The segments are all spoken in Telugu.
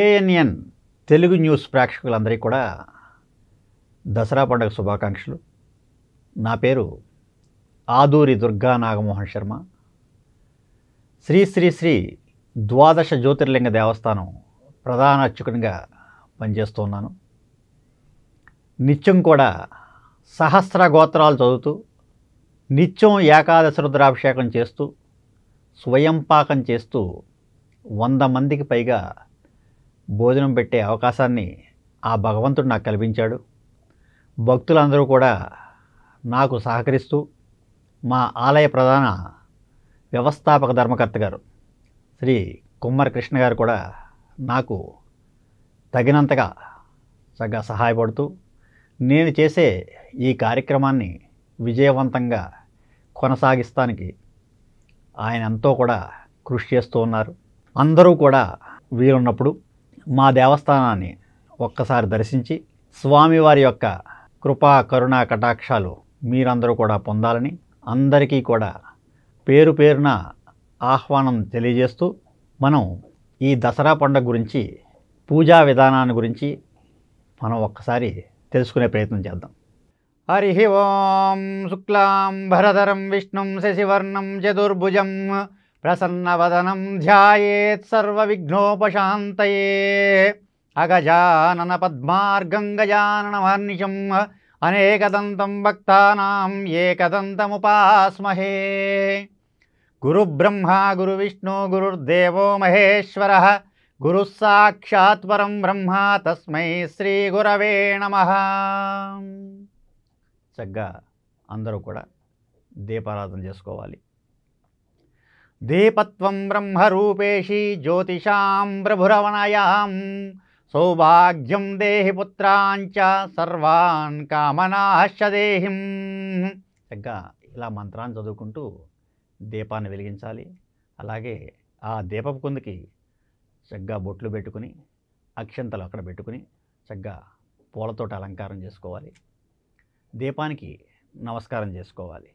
ఏఎన్ఎన్ తెలుగు న్యూస్ ప్రేక్షకులందరికీ కూడా దసరా పండుగ శుభాకాంక్షలు నా పేరు ఆదూరి దుర్గా నాగమోహన్ శర్మ శ్రీ శ్రీ శ్రీ ద్వాదశ జ్యోతిర్లింగ దేవస్థానం ప్రధాన అర్చకునిగా పనిచేస్తున్నాను నిత్యం కూడా సహస్ర గోత్రాలు చదువుతూ నిత్యం ఏకాదశ రుద్రాభిషేకం చేస్తూ స్వయం పాకం చేస్తూ వంద మందికి పైగా భోజనం పెట్టే అవకాశాన్ని ఆ భగవంతుడు నాకు కల్పించాడు భక్తులందరూ కూడా నాకు సహకరిస్తూ మా ఆలయ ప్రధాన వ్యవస్థాపక ధర్మకర్త గారు శ్రీ కుమ్మర కృష్ణ గారు కూడా నాకు తగినంతగా చక్కగా సహాయపడుతూ నేను చేసే ఈ కార్యక్రమాన్ని విజయవంతంగా కొనసాగిస్తానికి ఆయన ఎంతో కూడా కృషి చేస్తూ ఉన్నారు అందరూ కూడా వీలున్నప్పుడు మా దేవస్థానాన్ని ఒక్కసారి దర్శించి స్వామివారి యొక్క కృపా కరుణ కటాక్షాలు మీరందరూ కూడా పొందాలని అందరికీ కూడా పేరు పేరున ఆహ్వానం తెలియజేస్తూ మనం ఈ దసరా పండుగ గురించి పూజా విధానాన్ని గురించి మనం ఒక్కసారి తెలుసుకునే ప్రయత్నం చేద్దాం హరి ఓం శుక్లాం భరధరం విష్ణుం శశివర్ణం చతుర్భుజం ప్రసన్నవదనం ధ్యాయేత్ సర్వవిఘ్నోపశాంతయే అగజానన పద్మార్గం గజాననమర్నిశం అనేకదంతం భక్తానాం ఏకదంతముపాస్మహే గురుబ్రహ్మ గురువిష్ణు గురుర్దేవో మహేశ్వర గురుస్సాక్షాత్ పరం బ్రహ్మ తస్మై శ్రీ నమ చక్కగా అందరూ కూడా దీపారాధన చేసుకోవాలి దీపత్వం బ్రహ్మరూపేషి జ్యోతిషాం ప్రభురవనయాం సౌభాగ్యం దేహి పుత్రాంచ సర్వాన్ కామనా దేహిం సరిగ్గా ఇలా మంత్రాన్ని చదువుకుంటూ దీపాన్ని వెలిగించాలి అలాగే ఆ దీపపు కుందుకి చక్కగా బొట్లు పెట్టుకుని అక్షంతలు అక్కడ పెట్టుకుని చక్కగా పూలతోటి అలంకారం చేసుకోవాలి దీపానికి నమస్కారం చేసుకోవాలి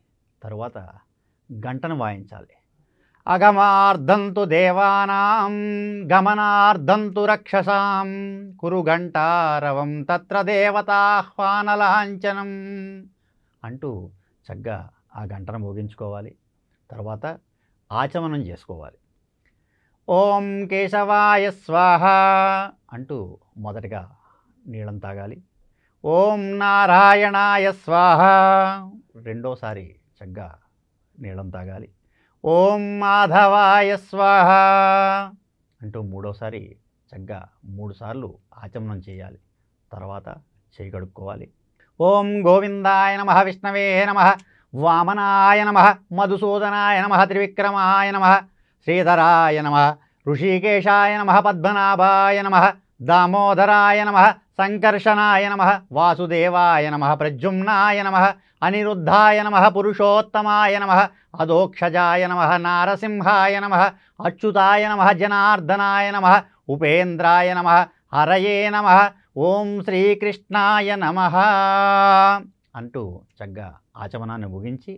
తరువాత గంటను వాయించాలి అగమార్ధంతు తు దేవానాం తు రక్షసాం కురు ఘంటారవం తత్ర దేవతాహ్వానలాంఛనం అంటూ చక్కగా ఆ గంటను మోగించుకోవాలి తర్వాత ఆచమనం చేసుకోవాలి ఓం కేశవాయ స్వాహ అంటూ మొదటగా నీళ్ళం తాగాలి ఓం నారాయణాయ స్వాహ రెండోసారి చక్కగా నీళ్ళం తాగాలి ఓం మాధవాయ స్వాహ అంటూ మూడోసారి చక్కగా మూడుసార్లు ఆచమనం చేయాలి తర్వాత చేయగడుక్కోవాలి ఓం గోవిందాయ నమ విష్ణవే నమ వామనాయ నమ మధుసూదనాయ నమ త్రివిక్రమాయ నమ శ్రీధరాయ నమ ఋషికేశాయ నమ పద్మనాభాయ నమ దామోదరాయ నమ సంకర్షణాయ నమ వాసుదేవాయ నమ ప్రజుమ్నాయ నమ అనిరుద్ధాయ నమ పురుషోత్తమాయ నమ అదోక్షజాయ నమ నారసింహాయ నమ అచ్యుతాయ నమ జనార్దనాయ నమ ఉపేంద్రాయ నమ హరయే నమ ఓం శ్రీకృష్ణాయ నమ అంటూ చక్కగా ఆచమనాన్ని ముగించి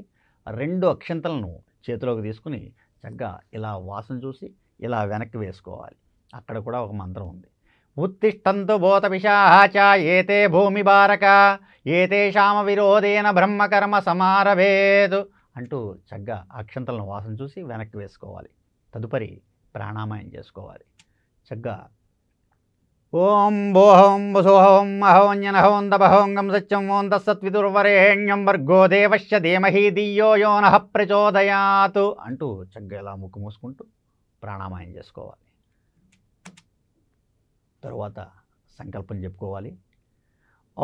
రెండు అక్షంతలను చేతిలోకి తీసుకుని చక్కగా ఇలా వాసన చూసి ఇలా వెనక్కి వేసుకోవాలి అక్కడ కూడా ఒక మంత్రం ఉంది ఉత్తిష్టంతు భూత పిశాచ ఏతే భూమి బారక ఏతే శామ విరోధేన బ్రహ్మకర్మ సమారభేదు అంటూ చక్కగా అక్షంతలను వాసన చూసి వెనక్కి వేసుకోవాలి తదుపరి ప్రాణామాయం చేసుకోవాలి చక్కగా ఓం భోహం వసుహం అహోన్యనహోం తపహోంగం సత్యం ఓం తస్సత్వితుర్వరేణ్యం వర్గో దేవశ్య ధీమహీ దియ్యో యో నహ ప్రచోదయాత్ అంటూ చక్కగా ఇలా ముక్కు మూసుకుంటూ ప్రాణామాయం చేసుకోవాలి తరువాత సంకల్పం చెప్పుకోవాలి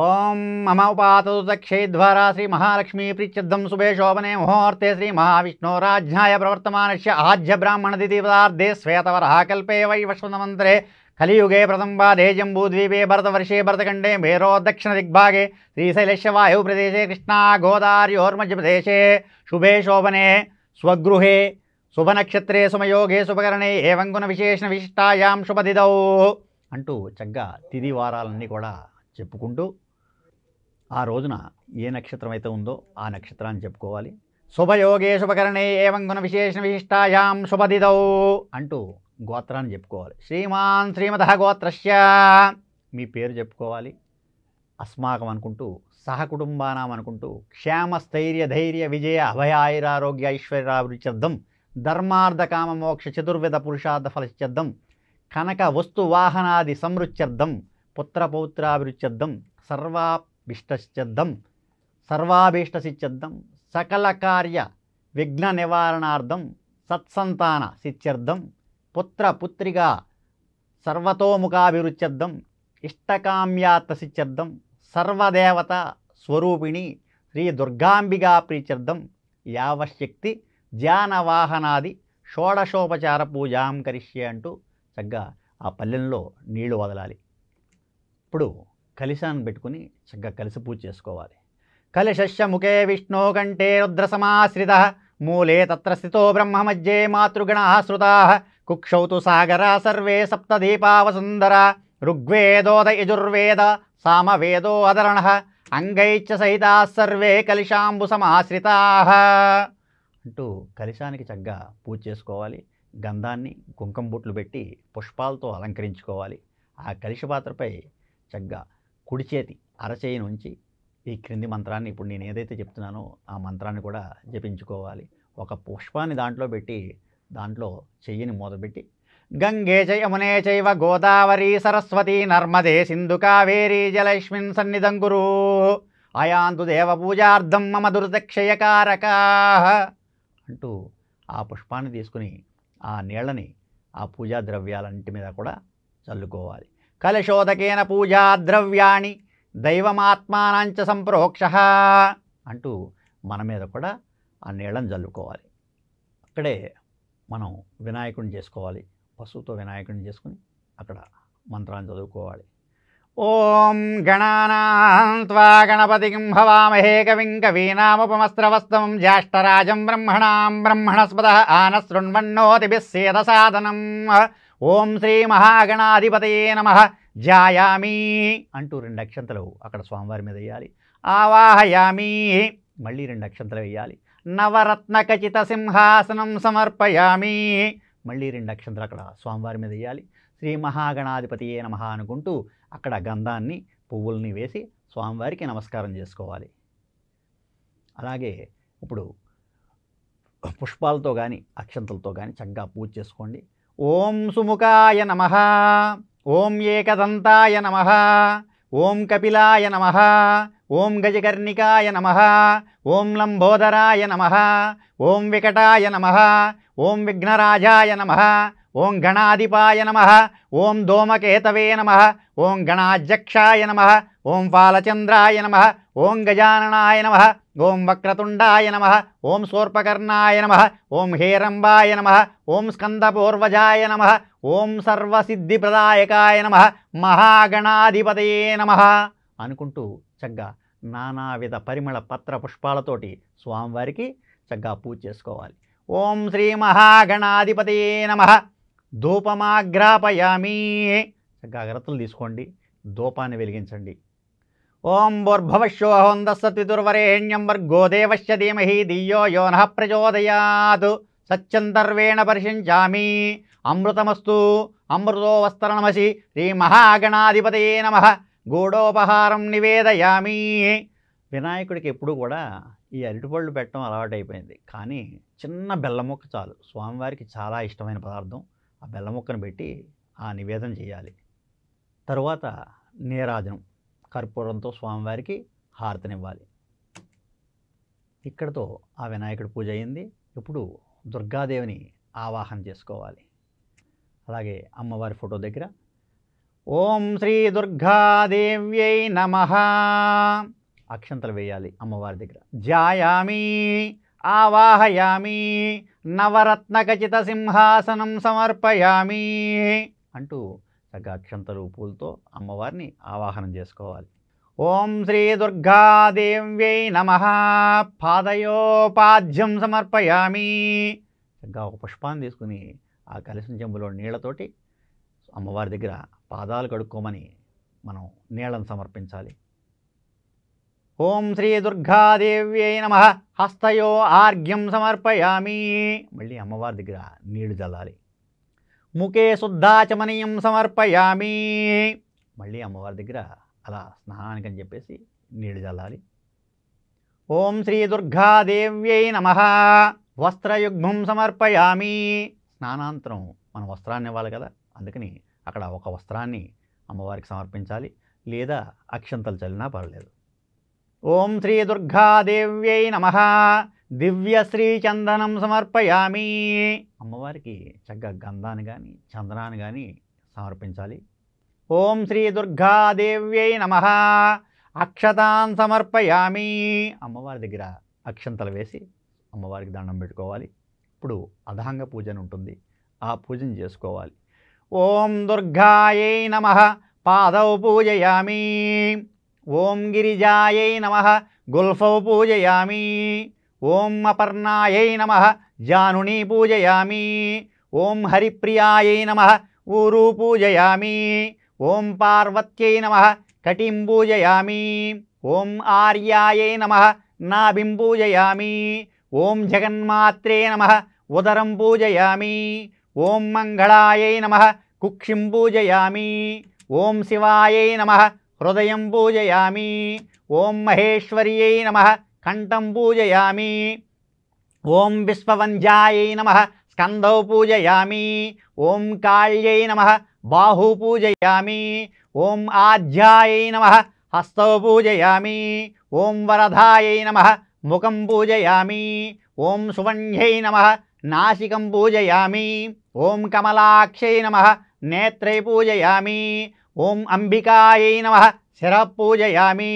ఓం మమ ఉపాతక్షేధ్వరా శ్రీ మహాలక్ష్మీ ప్రీత్యర్థం శుభే శోభనే ముహూర్తే శ్రీ మహావిష్ణోరాజ్యాయ ప్రవర్తమానస్య ఆజ్య బ్రాహ్మణది దీపదార్థే శ్వేతవరహ కల్పే వై వశ్వంతమంత్రే కలియుగే ప్రతంబాదే జంబూద్వీపే భరతవర్షే భరతఖండే మేరో దక్షిణ దిగ్భాగే శ్రీశైలస్య వాయు ప్రదేశే కృష్ణా గోదార్యోర్మధ్యప్రదేశే శుభే శోభనే స్వగృహే శుభనక్షత్రే సుమయోగే శుభకరణే ఏవంగుణ విశేషణ విశిష్టాయాం శుభదిదౌ అంటూ చక్కగా తిది వారాలన్నీ కూడా చెప్పుకుంటూ ఆ రోజున ఏ నక్షత్రం అయితే ఉందో ఆ నక్షత్రాన్ని చెప్పుకోవాలి శుభయోగే శుభకరణే ఏవం గుణ విశేషణ విశిష్టాయాం శుభదిదౌ అంటూ గోత్రాన్ని చెప్పుకోవాలి శ్రీమాన్ శ్రీమద గోత్రస్య మీ పేరు చెప్పుకోవాలి అస్మాకం అనుకుంటూ సహకుటుంబానం అనుకుంటూ క్షేమ స్థైర్య ధైర్య విజయ అభయాయురారోగ్య ఐశ్వర్యాభివృద్ధ్యర్థం ధర్మార్థ కామ మోక్ష చతుర్విధ పురుషార్థ ఫలశ్చర్థం కనక వస్తు వాహనాది సమృత్యర్థం పుత్రపౌత్రాభిరుచ్యర్థం సర్వాప్ విష్టశ్చద్దం సర్వాభీష్టసిత్యర్థం సకల కార్య విఘ్న నివారణార్థం సత్సంతాన సిత్యర్థం పుత్ర పుత్రిగా సర్వతోముఖాభిరుచ్యర్థం ఇష్టకామ్యాత్త సిత్యర్థం సర్వదేవత స్వరూపిణి శ్రీ దుర్గాంబిగా ప్రీత్యర్థం యావశక్తి ధ్యానవాహనాది షోడశోపచార పూజాం కరిష్యే అంటూ చక్కగా ఆ పల్లెల్లో నీళ్లు వదలాలి ఇప్పుడు కలిశాన్ని పెట్టుకుని చక్కగా కలిసి పూజ చేసుకోవాలి కలిశస్య ముఖే విష్ణో కంఠే రుద్ర సమాశ్రిత మూలే తత్ర స్థితో బ్రహ్మ బ్రహ్మమజ్జే మాతృగణ ఆశ్రుత కుక్షౌతు సాగర సర్వే సప్త దీపావసుందర ఋగ్వేదోద యజుర్వేద సామవేదో అదరణ అంగైచ్చ సహిత సర్వే కలిశాంబు సమాశ్రిత అంటూ కలిశానికి చక్కగా పూజ చేసుకోవాలి గంధాన్ని కుంకుమ బుట్లు పెట్టి పుష్పాలతో అలంకరించుకోవాలి ఆ కలిసి పాత్రపై చక్కగా కుడి చేతి అరచేయి నుంచి ఈ క్రింది మంత్రాన్ని ఇప్పుడు నేను ఏదైతే చెప్తున్నానో ఆ మంత్రాన్ని కూడా జపించుకోవాలి ఒక పుష్పాన్ని దాంట్లో పెట్టి దాంట్లో చెయ్యిని మూతపెట్టి గంగే చ చైవ గోదావరి సరస్వతి నర్మదే సింధు కావేరీ జలక్ష్మిన్ సన్నిధం గురు అయాంతు దేవ పూజార్థం మమ దుర్దక్షయకారక అంటూ ఆ పుష్పాన్ని తీసుకుని ఆ నీళ్ళని ఆ పూజా ద్రవ్యాలన్నింటి మీద కూడా చల్లుకోవాలి కలశోదకేన పూజా ద్రవ్యాణి దైవమాత్మానాంచ సంప్రోక్ష అంటూ మన మీద కూడా ఆ నీళ్ళని జల్లుకోవాలి అక్కడే మనం వినాయకుడిని చేసుకోవాలి పశువుతో వినాయకుడిని చేసుకుని అక్కడ మంత్రాన్ని చదువుకోవాలి ఓం గణానా గణపతి భవామహే కవిం కవీనాముపమస్త్రవస్తమం జ్యేష్టరాజం బ్రహ్మణాం బ్రహ్మణస్పద ఆనశృణ్వన్నోతిభిస్సేద సాధనం ఓం శ్రీ మహాగణాధిపతయే నమ జాయామి అంటూ రెండు అక్షంతలు అక్కడ స్వామివారి మీద వేయాలి ఆవాహయామి మళ్ళీ రెండు అక్షంతలు వేయాలి నవరత్న ఖచ్చిత సింహాసనం సమర్పయామి మళ్ళీ రెండు అక్షంతలు అక్కడ స్వామివారి మీద వేయాలి శ్రీ మహాగణాధిపతి ఏ నమ అనుకుంటూ అక్కడ గంధాన్ని పువ్వుల్ని వేసి స్వామివారికి నమస్కారం చేసుకోవాలి అలాగే ఇప్పుడు పుష్పాలతో కానీ అక్షంతలతో కానీ చక్కగా పూజ చేసుకోండి ఓం సుముఖాయ నమ ఓం ఏకదంతాయ నమ ఓం కపిలాయ నమ ఓం గజకర్ణికాయ నమ ఓం లంబోదరాయ నమ ఓం వికటాయ నమ ఓం విఘ్నరాజాయ నమ ఓం గణాధిపాయ నమ ఓం దోమకేతవే నమ ఓం గణాధ్యక్షాయ నమ ఓం బాలచంద్రాయ నమ ఓం గజాననాయ నమ ఓం వక్రతుండాయ నమ ఓం సోర్పకర్ణాయ నమ ఓం హేరంబాయ నమ ఓం స్కందపూర్వజాయ నమ ఓం సర్వసిద్ధిప్రదాయకాయ నమ మహాగణాధిపతయే నమ అనుకుంటూ చక్కగా నానావిధ పరిమళ పత్ర పుష్పాలతోటి స్వామివారికి చక్కగా పూజ చేసుకోవాలి ఓం శ్రీ మహాగణాధిపతయే నమ ధూపమాగ్రాపయామి చక్కగా అగరత్తులు తీసుకోండి ధూపాన్ని వెలిగించండి ఓం భూర్భవశోహోందస్సతితుర్వరేణ్యం వర్గోదేవశ్య ధీమహి ధియో యో నః ప్రచోదయాత్ సచ్చందర్వేణ పరిశించామి అమృతమస్తు అమృతో వస్త్రనమసి శ్రీ మహాగణాధిపతయే నమ గూడోపహారం నివేదయామి వినాయకుడికి ఎప్పుడు కూడా ఈ అరటిపళ్ళు పెట్టడం అలవాటైపోయింది కానీ చిన్న బెల్లముక్క చాలు స్వామివారికి చాలా ఇష్టమైన పదార్థం ఆ బెల్లముక్కను పెట్టి ఆ నివేదన చేయాలి తరువాత నీరాజనం కర్పూరంతో స్వామివారికి హారతనివ్వాలి ఇక్కడతో ఆ వినాయకుడి పూజ అయింది ఇప్పుడు దుర్గాదేవిని ఆవాహన చేసుకోవాలి అలాగే అమ్మవారి ఫోటో దగ్గర ఓం శ్రీ దుర్గాదేవ్యై నమ అక్షంతలు వేయాలి అమ్మవారి దగ్గర జాయామి ఆవాహయామి ఖచ్చిత సింహాసనం సమర్పయామి అంటూ చక్కగా అక్షంత రూపులతో అమ్మవారిని ఆవాహనం చేసుకోవాలి ఓం శ్రీ దుర్గాదేవ్యై నమ పాదయోపాద్యం సమర్పయామి చక్కగా ఒక పుష్పాన్ని తీసుకుని ఆ కలిసిన జంబులో నీళ్లతోటి అమ్మవారి దగ్గర పాదాలు కడుక్కోమని మనం నీళ్లను సమర్పించాలి ఓం శ్రీ దుర్గాదేవ్యై నమ హస్తయో ఆర్ఘ్యం సమర్పయామి మళ్ళీ అమ్మవారి దగ్గర నీళ్లు చల్లాలి ముఖే శుద్ధాచమనీయం సమర్పయామి మళ్ళీ అమ్మవారి దగ్గర అలా అని చెప్పేసి నీళ్లు చల్లాలి ఓం శ్రీ దుర్గాదేవ్యై నమ వస్త్రయుగ్మం సమర్పయామి స్నానాంతరం మన వస్త్రాన్ని ఇవ్వాలి కదా అందుకని అక్కడ ఒక వస్త్రాన్ని అమ్మవారికి సమర్పించాలి లేదా అక్షంతలు చల్లినా పర్లేదు ఓం శ్రీ దుర్గాదేవ్యై నమ దివ్యశ్రీచందనం సమర్పయామి అమ్మవారికి చక్కగా గంధాన్ని కానీ చందనాన్ని కానీ సమర్పించాలి ఓం శ్రీ దుర్గాదేవ్యై నమ అక్షతాన్ సమర్పయామి అమ్మవారి దగ్గర అక్షంతలు వేసి అమ్మవారికి దండం పెట్టుకోవాలి ఇప్పుడు అధాంగ పూజను ఉంటుంది ఆ పూజను చేసుకోవాలి ఓం దుర్గాయై నమ పాదౌ పూజయామి ఓం గిరిజాయై నమ గుల్ఫౌ పూజయామి ఓం అపర్ణాయై నమ జానుని పూజయామి ఓం హరిప్రియాయై నమ ఊరు పూజయామి ఓం పార్వత్యై నమ కటిం పూజయామి ఓం ఆర్యాయై నమ నాభిం పూజయామి ఓం జగన్మాత్రే నమ ఉదరం పూజయామి ఓం మంగళాయై నమ కుక్షిం పూజయామి ఓం శివాయై నమ హృదయం పూజయామి ఓం మహేశ్వర్యై నమ कंठम पूजयामी ओं विश्ववंजाय नम स्कंदौ पूजयामी ओं काल्य नम बाहु पूजयामी ओं आध्याय नम हस्तौ पूजयामी ओं वरधाय नम मुखम पूजयामी ओं सुवण्य नम नासिकं पूजयामी ओं कमलाक्ष नम नेत्रे पूजयामी ओं अंबिकाय नम शिपूजयामी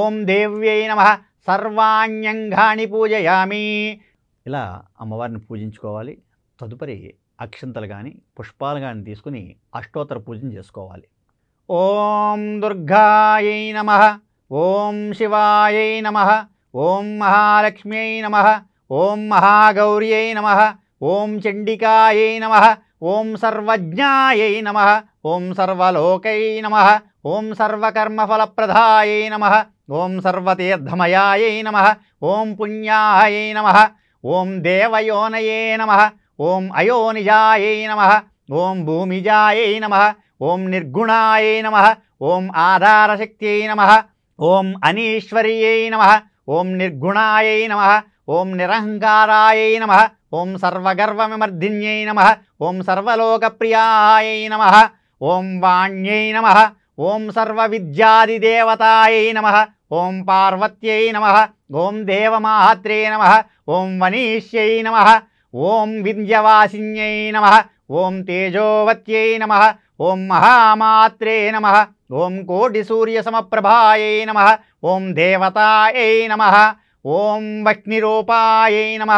ओं दिव्य नम సర్వాణ్యంగాని పూజయామి ఇలా అమ్మవారిని పూజించుకోవాలి తదుపరి అక్షంతలు కానీ పుష్పాలు కానీ తీసుకుని అష్టోత్తర పూజను చేసుకోవాలి ఓం దుర్గాయై నమ ఓం శివాయై నమ ఓం మహాలక్ష్మ్యై నమ ఓం మహాగౌర్యై నమ ఓం చండికాయై నమ ఓం సర్వజ్ఞాయై నమ ఓం సర్వలోకై నమ ఓం సర్వకర్మఫలప్రదాయ నమ ॐ सर्वतीर्थमयायै नमः ॐ पुण्यायै नमः ॐ देवयोनये नमः ॐ अयोनिजायै नमः ॐ भूमिजायै नमः ॐ निर्गुणायै नमः ॐ आधारशक्त्यै नमः ॐ अनीश्वर्यै नमः ॐ निर्गुणायै नमः ॐ निरहङ्कारायै नमः ॐ नम ओं सर्वोक प्रियाय नम ओं वाण्य नम ओं सर्विद्यादिदेवताय नमः ఓం పార్వత్యై నమ ఓం దేవమాత్రే నమ ఓం వనీష్యై నమ ఓం వింధ్యవాసిన్యై నమ ఓం తేజోవత్యై నమ ఓం మహామాత్రే నమ ఓం కోటిసూర్యసమప్రభాయై నమ ఓం దేవతాయై నమ ఓం వక్నిరూపాయై నమ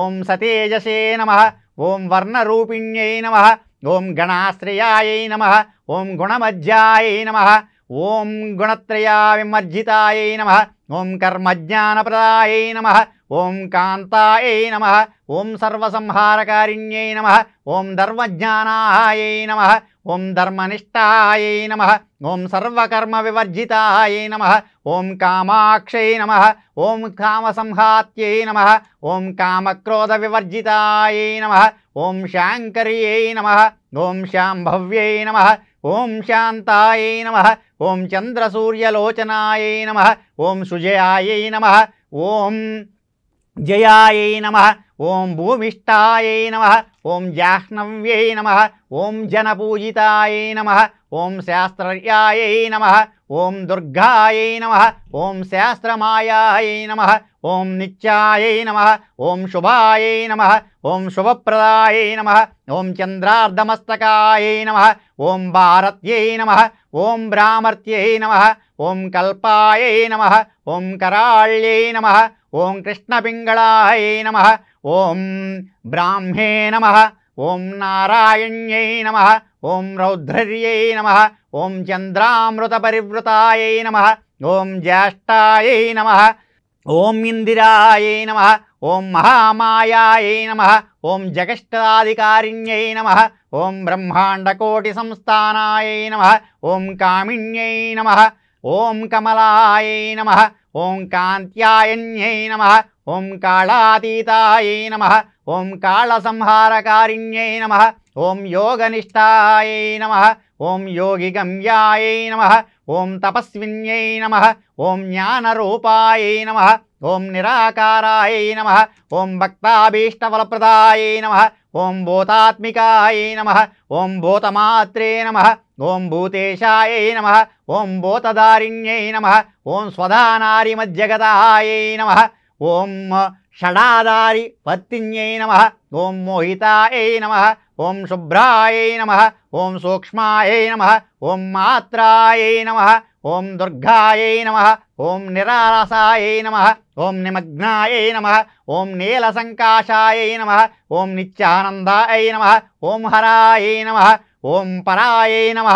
ఓం సతేజసే నమ ఓం వర్ణరూపిణ్యై నమ ఓం గణాశ్రయాయై నమ ఓం గుణమధ్యాయై నమ ॐ गुणत्रया विमर्जितायै नमः ॐ कर्मज्ञानप्रदायै नमः ॐ कान्तायै नमः ॐ सर्वसंहारकारिण्यै नमः ॐ धर्मज्ञानायै नमः ॐ धर्मनिष्ठायै नमः ॐ सर्वकर्मविवर्जितायै नमः ॐ कामाक्षै नमः ॐ कामसंहात्यै नमः ॐ विवर्जिताय नम ओं शाङ्कर्यै नम ओं शाम्भव्यै नम ओं शांताय नम ॐ चन्द्रसूर्यलोचनायै नमः ॐ सुजयायै नमः ॐ जयायै नमः ॐ भूमिष्ठायै नमः ॐ जाह्नव्यै नमः ॐ जनपूजितायै नमः ॐ शास्त्रर्यायै नम ओं दुर्गाय नम ओं शास्त्रमायायै नम ओं नित्यायै नम ओं शुभाय नम ओं शुभप्रदायै नम ओं चंद्रार्धमस्तकाय नम ओं भारत नम ओं भ्रामर्त्यै नम ओं कल्पायै नम ओं कराळ्यै नम ओं कृष्णपिङ्गळायै नम ओं ब्राह्मे नम ओं नारायण्य नम ఓం రౌద్రర్యై నమ ఓం చంద్రామృతపరివృతాయై నమ ఓం జ్యేష్ఠాయై నమ ఓం ఇందిరాయై నమ ఓం మహామాయాయై నమ ఓం జగష్టాధికారిణ్యై నమ ఓం బ్రహ్మాండకోటి సంస్థానాయై నమ ఓం కామిణ్యై నమ ఓం కమలాయై నమ ஓம் காந்தியாயை நம ஓம் காளாதீதாயை நம ஓம் காளசம்ஹாரகாரிணியை நம ஓம் யோகனிஷ்டாயை நம ஓம் யோகிகம்யாயை நம ஓம் தபஸ்வின்யை நம ஓம் ஞானரூபாயை நம ஓம் நிராகாராயை நம ஓம் பக்தாபீஷ்டவலப்பிரதாயை நம ॐ भूतात्मकाय नम ओं भूतमात्रे नम ओं भूतेशायै नम ओं भूतदारिण्यै नम ओं स्वधानारिमज्जगदायै नम ओं षडाधारि पत्न्यै नम ओं मोहिताय नम ओं शुभ्राय नम ओं सूक्ष्मायै नम ओं मात्रायै नम ఓం దుర్గాయై నమ ఓం నిరారసాయై నమ ఓం నిమగ్నాయై నమ ఓం నీలసంకాశాయై నమ ఓం నిత్యానందాయ నమ ఓం హరాయై నమ ఓం పరాయై నమ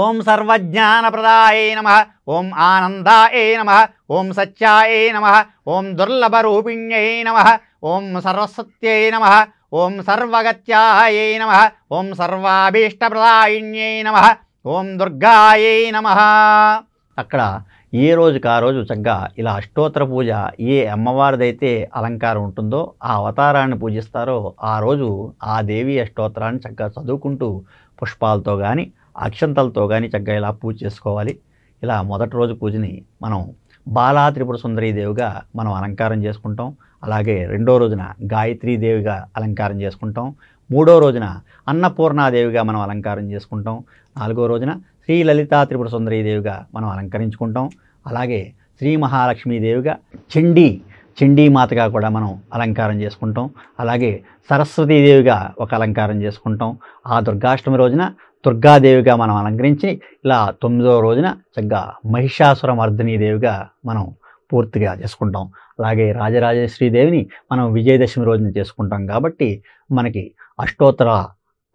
ఓం సర్వజ్ఞానప్రదాయ నమ ఓం ఆనందాయ నమ ఓం సత్యాయ నమ ఓం దుర్లభరూపిణ్యై నమ ఓం సర్వసత్యై నమ ఓం సర్వగత్యాయ నమ ఓం సర్వాభీష్టప్రదాయిణ్యై నమ ఓం దుర్గాయే నమ అక్కడ ఏ రోజుకి ఆ రోజు చక్కగా ఇలా అష్టోత్తర పూజ ఏ అమ్మవారిదైతే అలంకారం ఉంటుందో ఆ అవతారాన్ని పూజిస్తారో ఆ రోజు ఆ దేవి అష్టోత్తరాన్ని చక్కగా చదువుకుంటూ పుష్పాలతో కానీ అక్షంతలతో కానీ చక్కగా ఇలా పూజ చేసుకోవాలి ఇలా మొదటి రోజు పూజని మనం బాలా త్రిపుర దేవిగా మనం అలంకారం చేసుకుంటాం అలాగే రెండో రోజున దేవిగా అలంకారం చేసుకుంటాం మూడో రోజున అన్నపూర్ణాదేవిగా మనం అలంకారం చేసుకుంటాం నాలుగో రోజున శ్రీ లలితా త్రిపుర సుందరీదేవిగా మనం అలంకరించుకుంటాం అలాగే శ్రీ మహాలక్ష్మీదేవిగా చండీ చండీమాతగా కూడా మనం అలంకారం చేసుకుంటాం అలాగే సరస్వతీదేవిగా ఒక అలంకారం చేసుకుంటాం ఆ దుర్గాష్టమి రోజున దుర్గాదేవిగా మనం అలంకరించి ఇలా తొమ్మిదో రోజున చక్కగా మహిషాసుర దేవిగా మనం పూర్తిగా చేసుకుంటాం అలాగే రాజరాజేశ్వరీ దేవిని మనం విజయదశమి రోజున చేసుకుంటాం కాబట్టి మనకి అష్టోత్తర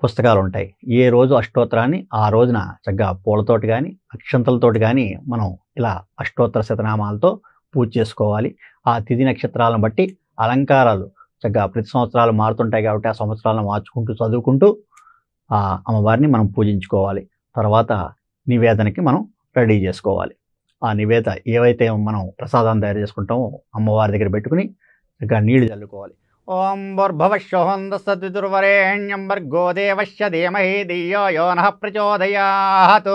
పుస్తకాలు ఉంటాయి ఏ రోజు అష్టోత్తరాన్ని ఆ రోజున చక్కగా పూలతోటి కానీ అక్షంతలతోటి కానీ మనం ఇలా అష్టోత్తర శతనామాలతో పూజ చేసుకోవాలి ఆ తిథి నక్షత్రాలను బట్టి అలంకారాలు చక్కగా ప్రతి సంవత్సరాలు మారుతుంటాయి కాబట్టి ఆ సంవత్సరాలను మార్చుకుంటూ చదువుకుంటూ ఆ అమ్మవారిని మనం పూజించుకోవాలి తర్వాత నివేదనకి మనం రెడీ చేసుకోవాలి ఆ నివేద ఏవైతే మనం ప్రసాదాన్ని తయారు చేసుకుంటామో అమ్మవారి దగ్గర పెట్టుకుని చక్కగా నీళ్లు చల్లుకోవాలి ఓం భర్భవశ్వహోందస్సద్విదుర్వరేణ్యం భర్గో దేవశ్య ధీమహి ధియో యో నః ప్రచోదయాత్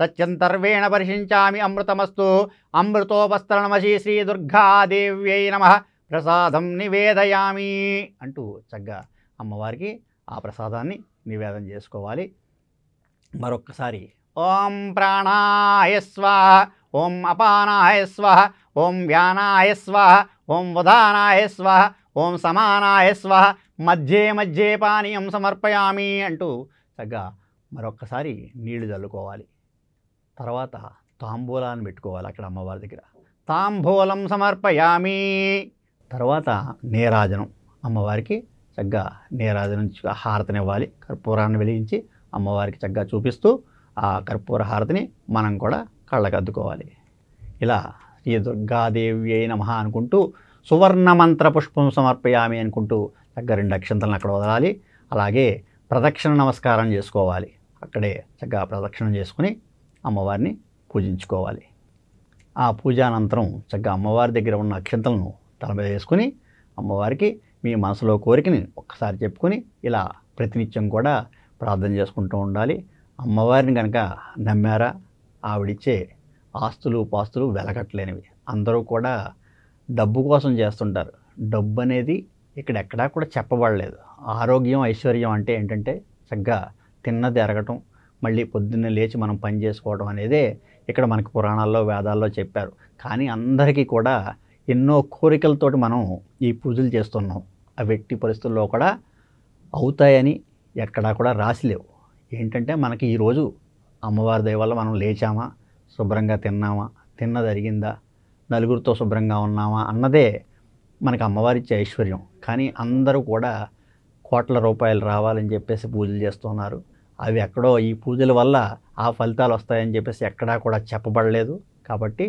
సత్యంతర్వేణ పరిశించామి అమృతమస్తు అమృతోపస్తరణమసి శ్రీ దుర్గాదేవ్యై నమ ప్రసాదం నివేదయామి అంటూ చక్కగా అమ్మవారికి ఆ ప్రసాదాన్ని నివేదన చేసుకోవాలి మరొక్కసారి ఓం ప్రాణాయ స్వాహ ఓం అపానాయ స్వాహ ఓం వ్యానాయ స్వాహ ఓం ఉదానాయ స్వాహ ఓం సమానాయ స్వ మధ్యే మధ్యే పానీయం సమర్పయామి అంటూ చక్కగా మరొక్కసారి నీళ్లు చల్లుకోవాలి తర్వాత తాంబూలాన్ని పెట్టుకోవాలి అక్కడ అమ్మవారి దగ్గర తాంబూలం సమర్పయామి తర్వాత నేరాజనం అమ్మవారికి చక్కగా నేరాజనం హారతనివ్వాలి కర్పూరాన్ని వెలిగించి అమ్మవారికి చక్కగా చూపిస్తూ ఆ కర్పూర హారతిని మనం కూడా కళ్ళకద్దుకోవాలి ఇలా శ్రీ దుర్గాదేవి అయిన మహా అనుకుంటూ సువర్ణమంత్ర పుష్పం సమర్పయామి అనుకుంటూ చక్కగా రెండు అక్షంతలను అక్కడ వదలాలి అలాగే ప్రదక్షిణ నమస్కారం చేసుకోవాలి అక్కడే చక్కగా ప్రదక్షిణం చేసుకుని అమ్మవారిని పూజించుకోవాలి ఆ పూజ అనంతరం చక్కగా అమ్మవారి దగ్గర ఉన్న అక్షంతలను తల మీద వేసుకుని అమ్మవారికి మీ మనసులో కోరికని ఒక్కసారి చెప్పుకొని ఇలా ప్రతినిత్యం కూడా ప్రార్థన చేసుకుంటూ ఉండాలి అమ్మవారిని కనుక నమ్మారా ఆవిడిచ్చే ఆస్తులు పాస్తులు వెలగట్లేనివి అందరూ కూడా డబ్బు కోసం చేస్తుంటారు డబ్బు అనేది ఇక్కడ ఎక్కడా కూడా చెప్పబడలేదు ఆరోగ్యం ఐశ్వర్యం అంటే ఏంటంటే చక్కగా తిన్నది ఎరగటం మళ్ళీ పొద్దున్నే లేచి మనం పని చేసుకోవడం అనేదే ఇక్కడ మనకు పురాణాల్లో వేదాల్లో చెప్పారు కానీ అందరికీ కూడా ఎన్నో కోరికలతోటి మనం ఈ పూజలు చేస్తున్నాం ఆ వ్యక్తి పరిస్థితుల్లో కూడా అవుతాయని ఎక్కడా కూడా రాసిలేవు ఏంటంటే మనకి ఈరోజు అమ్మవారి దయ వల్ల మనం లేచామా శుభ్రంగా తిన్నామా తిన్న జరిగిందా నలుగురితో శుభ్రంగా ఉన్నామా అన్నదే మనకు అమ్మవారిచ్చే ఐశ్వర్యం కానీ అందరూ కూడా కోట్ల రూపాయలు రావాలని చెప్పేసి పూజలు చేస్తున్నారు అవి ఎక్కడో ఈ పూజల వల్ల ఆ ఫలితాలు వస్తాయని చెప్పేసి ఎక్కడా కూడా చెప్పబడలేదు కాబట్టి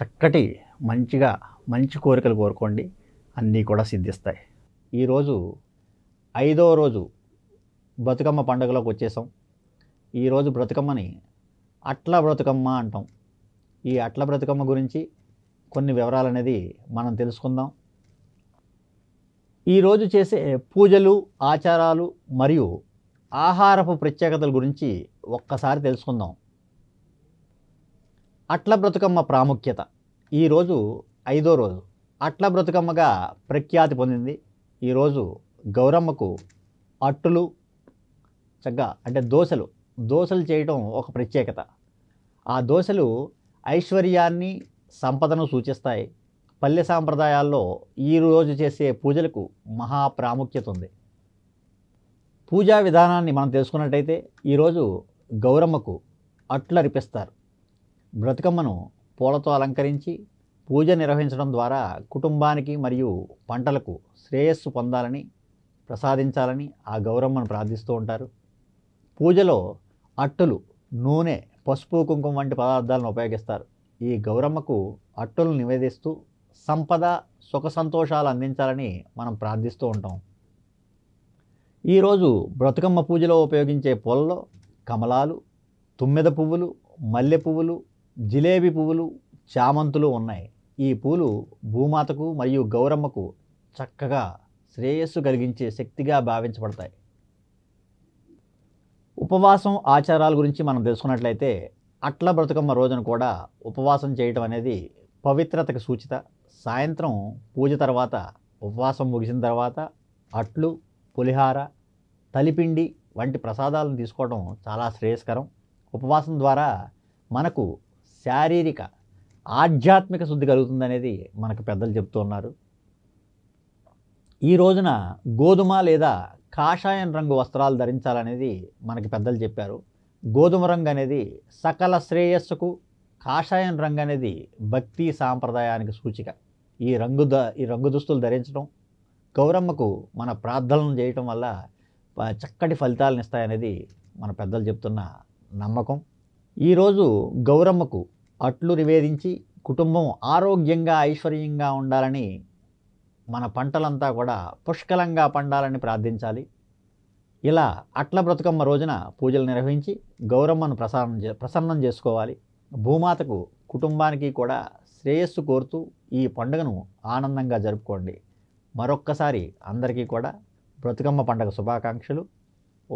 చక్కటి మంచిగా మంచి కోరికలు కోరుకోండి అన్నీ కూడా సిద్ధిస్తాయి ఈరోజు ఐదో రోజు బతుకమ్మ పండుగలోకి వచ్చేసాం ఈరోజు బ్రతుకమ్మని అట్ల బ్రతుకమ్మ అంటాం ఈ అట్ల బ్రతుకమ్మ గురించి కొన్ని వివరాలు అనేది మనం తెలుసుకుందాం ఈరోజు చేసే పూజలు ఆచారాలు మరియు ఆహారపు ప్రత్యేకతల గురించి ఒక్కసారి తెలుసుకుందాం అట్ల బ్రతుకమ్మ ప్రాముఖ్యత ఈరోజు ఐదో రోజు అట్ల బ్రతుకమ్మగా ప్రఖ్యాతి పొందింది ఈరోజు గౌరమ్మకు అట్టులు చక్కగా అంటే దోశలు దోశలు చేయటం ఒక ప్రత్యేకత ఆ దోశలు ఐశ్వర్యాన్ని సంపదను సూచిస్తాయి పల్లె సాంప్రదాయాల్లో ఈరోజు చేసే పూజలకు మహా ప్రాముఖ్యత ఉంది పూజా విధానాన్ని మనం తెలుసుకున్నట్టయితే ఈరోజు గౌరమ్మకు అట్లరిపిస్తారు అర్పిస్తారు బ్రతుకమ్మను పూలతో అలంకరించి పూజ నిర్వహించడం ద్వారా కుటుంబానికి మరియు పంటలకు శ్రేయస్సు పొందాలని ప్రసాదించాలని ఆ గౌరమ్మను ప్రార్థిస్తూ ఉంటారు పూజలో అట్టులు నూనె పసుపు కుంకుమ వంటి పదార్థాలను ఉపయోగిస్తారు ఈ గౌరమ్మకు అట్టలు నివేదిస్తూ సంపద సుఖ సంతోషాలు అందించాలని మనం ప్రార్థిస్తూ ఉంటాం ఈరోజు బ్రతుకమ్మ పూజలో ఉపయోగించే పొలలో కమలాలు తుమ్మెద పువ్వులు మల్లె పువ్వులు జిలేబీ పువ్వులు చామంతులు ఉన్నాయి ఈ పూలు భూమాతకు మరియు గౌరమ్మకు చక్కగా శ్రేయస్సు కలిగించే శక్తిగా భావించబడతాయి ఉపవాసం ఆచారాల గురించి మనం తెలుసుకున్నట్లయితే అట్ల బ్రతుకమ్మ రోజున కూడా ఉపవాసం చేయటం అనేది పవిత్రతకు సూచిత సాయంత్రం పూజ తర్వాత ఉపవాసం ముగిసిన తర్వాత అట్లు పులిహార తలిపిండి వంటి ప్రసాదాలను తీసుకోవడం చాలా శ్రేయస్కరం ఉపవాసం ద్వారా మనకు శారీరక ఆధ్యాత్మిక శుద్ధి కలుగుతుందనేది మనకు పెద్దలు ఉన్నారు ఈ రోజున గోధుమ లేదా కాషాయం రంగు వస్త్రాలు ధరించాలనేది మనకి పెద్దలు చెప్పారు గోధుమ రంగు అనేది సకల శ్రేయస్సుకు కాషాయం రంగు అనేది భక్తి సాంప్రదాయానికి సూచిక ఈ రంగు ద ఈ రంగు దుస్తులు ధరించడం గౌరమ్మకు మన ప్రార్థనలు చేయటం వల్ల చక్కటి ఫలితాలను ఇస్తాయనేది మన పెద్దలు చెప్తున్న నమ్మకం ఈరోజు గౌరమ్మకు అట్లు నివేదించి కుటుంబం ఆరోగ్యంగా ఐశ్వర్యంగా ఉండాలని మన పంటలంతా కూడా పుష్కలంగా పండాలని ప్రార్థించాలి ఇలా అట్ల బ్రతుకమ్మ రోజున పూజలు నిర్వహించి గౌరమ్మను ప్రసారం ప్రసన్నం చేసుకోవాలి భూమాతకు కుటుంబానికి కూడా శ్రేయస్సు కోరుతూ ఈ పండుగను ఆనందంగా జరుపుకోండి మరొక్కసారి అందరికీ కూడా బ్రతుకమ్మ పండుగ శుభాకాంక్షలు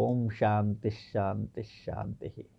ఓం శాంతి శాంతి శాంతి